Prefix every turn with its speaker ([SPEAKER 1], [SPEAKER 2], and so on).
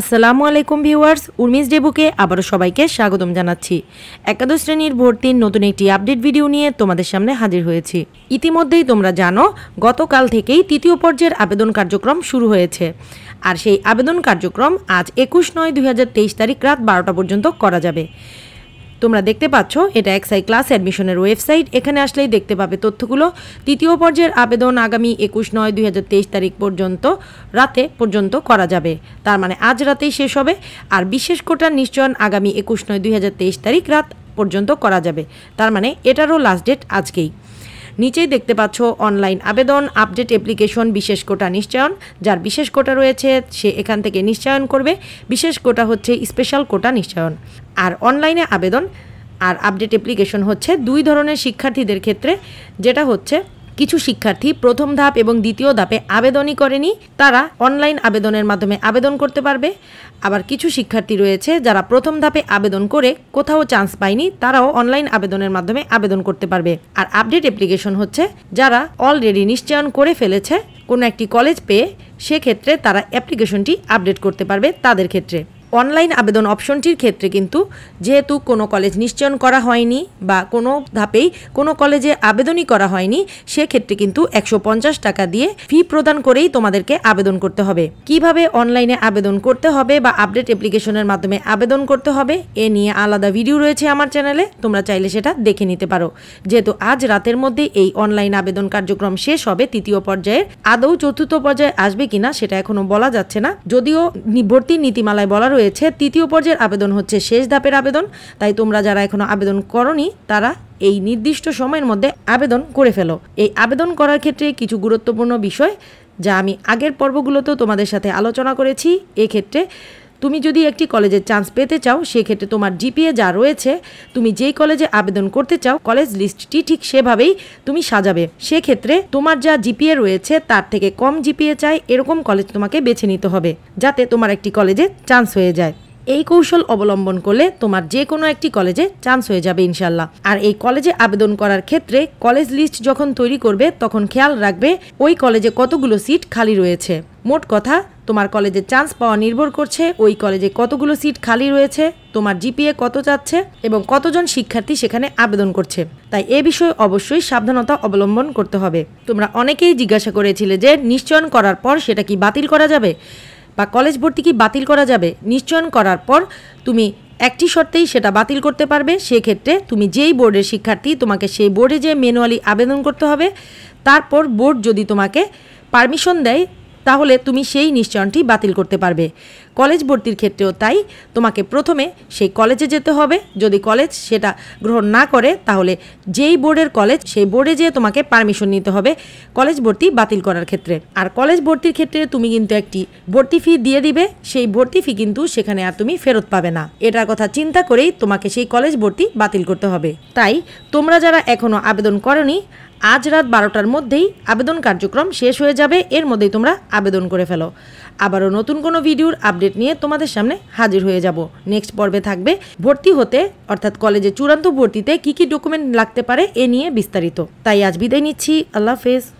[SPEAKER 1] আসসালামু আলাইকুম ভিউয়ার্স উর্মিস ডেবুকে আবারও সবাইকে স্বাগতম জানাচ্ছি একাদশ শ্রেণীর ভর্তির নতুন একটি আপডেট ভিডিও নিয়ে তোমাদের সামনে হাজির হয়েছি ইতিমধ্যেই তোমরা জানো গতকাল থেকেই তৃতীয় পর্যায়ের আবেদন কার্যক্রম শুরু হয়েছে আর সেই আবেদন কার্যক্রম আজ একুশ নয় দুই তারিখ রাত বারোটা পর্যন্ত করা যাবে তোমরা দেখতে পাচ্ছ এটা এক্সআই ক্লাস অ্যাডমিশনের ওয়েবসাইট এখানে আসলেই দেখতে পাবে তথ্যগুলো তৃতীয় পর্যায়ের আবেদন আগামী একুশ নয় দুই তারিখ পর্যন্ত রাতে পর্যন্ত করা যাবে তার মানে আজ রাতেই শেষ হবে আর বিশেষ কোটা নিশ্চয়ন আগামী একুশ নয় দুই তারিখ রাত পর্যন্ত করা যাবে তার মানে এটারও লাস্ট ডেট আজকেই নিচেই দেখতে পাচ্ছ অনলাইন আবেদন আপডেট অ্যাপ্লিকেশন বিশেষ কোটা নিশ্চয়ন যার বিশেষ কোটা রয়েছে সে এখান থেকে নিশ্চয়ন করবে বিশেষ কোটা হচ্ছে স্পেশাল কোটা নিশ্চয়ন আর অনলাইনে আবেদন আর আপডেট অ্যাপ্লিকেশন হচ্ছে দুই ধরনের শিক্ষার্থীদের ক্ষেত্রে যেটা হচ্ছে কিছু শিক্ষার্থী প্রথম ধাপ এবং দ্বিতীয় ধাপে আবেদনই করেনি তারা অনলাইন আবেদনের মাধ্যমে আবেদন করতে পারবে আবার কিছু শিক্ষার্থী রয়েছে যারা প্রথম ধাপে আবেদন করে কোথাও চান্স পায়নি তারাও অনলাইন আবেদনের মাধ্যমে আবেদন করতে পারবে আর আপডেট অ্যাপ্লিকেশন হচ্ছে যারা অলরেডি নিশ্চয়ন করে ফেলেছে কোনো একটি কলেজ পেয়ে সেক্ষেত্রে তারা অ্যাপ্লিকেশনটি আপডেট করতে পারবে তাদের ক্ষেত্রে অনলাইন আবেদন অপশনটির ক্ষেত্রে কিন্তু যেহেতু কোনো কলেজ নিশ্চয়ন করা হয়নি বা কোনো ধাপেই কোনো কলেজে আবেদনই করা হয়নি সেক্ষেত্রে কিন্তু একশো টাকা দিয়ে ফি প্রদান করেই তোমাদেরকে আবেদন করতে হবে কিভাবে অনলাইনে আবেদন করতে হবে বা আপডেট অ্যাপ্লিকেশনের মাধ্যমে আবেদন করতে হবে এ নিয়ে আলাদা ভিডিও রয়েছে আমার চ্যানেলে তোমরা চাইলে সেটা দেখে নিতে পারো যেহেতু আজ রাতের মধ্যে এই অনলাইন আবেদন কার্যক্রম শেষ হবে তৃতীয় পর্যায়ের আদৌ চতুর্থ পর্যায়ে আসবে কিনা সেটা এখনো বলা যাচ্ছে না যদিও ভর্তির নীতিমালায় বলা রয়েছে তৃতীয় পর্যায়ের আবেদন হচ্ছে শেষ ধাপের আবেদন তাই তোমরা যারা এখনো আবেদন করনি তারা এই নির্দিষ্ট সময়ের মধ্যে আবেদন করে ফেলো এই আবেদন করার ক্ষেত্রে কিছু গুরুত্বপূর্ণ বিষয় যা আমি আগের পর্বগুলোতেও তোমাদের সাথে আলোচনা করেছি এক্ষেত্রে তুমি যদি একটি কলেজের চান্স পেতে চাও সেক্ষেত্রে তোমার জিপিএ যা রয়েছে তুমি যেই কলেজে আবেদন করতে চাও কলেজ লিস্টটি ঠিক সেভাবেই তুমি সাজাবে সেক্ষেত্রে তোমার যা জিপিএ রয়েছে তার থেকে কম জিপিএ চাই এরকম কলেজ তোমাকে বেছে নিতে হবে যাতে তোমার একটি কলেজে চান্স হয়ে যায় এই কৌশল অবলম্বন করলে তোমার যে কোনো একটি কলেজে চান্স হয়ে যাবে ইনশাল্লাহ আর এই কলেজে আবেদন করার ক্ষেত্রে কলেজ লিস্ট যখন তৈরি করবে তখন খেয়াল রাখবে ওই কলেজে কতগুলো সিট খালি রয়েছে মোট কথা তোমার কলেজে চান্স পাওয়া নির্ভর করছে ওই কলেজে কতগুলো সিট খালি রয়েছে তোমার জিপিএ কত চাচ্ছে এবং কতজন শিক্ষার্থী সেখানে আবেদন করছে তাই এ বিষয়ে অবশ্যই সাবধানতা অবলম্বন করতে হবে তোমরা অনেকেই জিজ্ঞাসা করেছিলে যে নিশ্চয়ন করার পর সেটা কি বাতিল করা যাবে বা কলেজ ভর্তি কি বাতিল করা যাবে নিশ্চয়ন করার পর তুমি একটি শর্তেই সেটা বাতিল করতে পারবে সেক্ষেত্রে তুমি যেই বোর্ডের শিক্ষার্থী তোমাকে সেই বোর্ডে যে ম্যানুয়ালি আবেদন করতে হবে তারপর বোর্ড যদি তোমাকে পারমিশন দেয় তাহলে তুমি সেই নিশ্চয়নটি বাতিল করতে পারবে কলেজ ভর্তির ক্ষেত্রেও তাই তোমাকে প্রথমে সেই কলেজে যেতে হবে যদি কলেজ সেটা গ্রহণ না করে তাহলে যেই বোর্ডের কলেজ সেই বোর্ডে যেয়ে তোমাকে পারমিশন নিতে হবে কলেজ ভর্তি বাতিল করার ক্ষেত্রে আর কলেজ ভর্তির ক্ষেত্রে তুমি কিন্তু একটি ভর্তি ফি দিয়ে দিবে সেই ভর্তি ফি কিন্তু সেখানে আর তুমি ফেরত পাবে না এটার কথা চিন্তা করেই তোমাকে সেই কলেজ ভর্তি বাতিল করতে হবে তাই তোমরা যারা এখনও আবেদন করনি আজ রাত বারোটার মধ্যেই আবেদন কার্যক্রম শেষ হয়ে যাবে এর মধ্যেই তোমরা আবেদন করে ফেলো আবারও নতুন কোনো ভিডিওর আপডেট নিয়ে তোমাদের সামনে হাজির হয়ে যাব নেক্সট পর্বে থাকবে ভর্তি হতে অর্থাৎ কলেজে চূড়ান্ত ভর্তিতে কি কি ডকুমেন্ট লাগতে পারে এ নিয়ে বিস্তারিত তাই আজ বিদায় নিচ্ছি আল্লাহ হাফেজ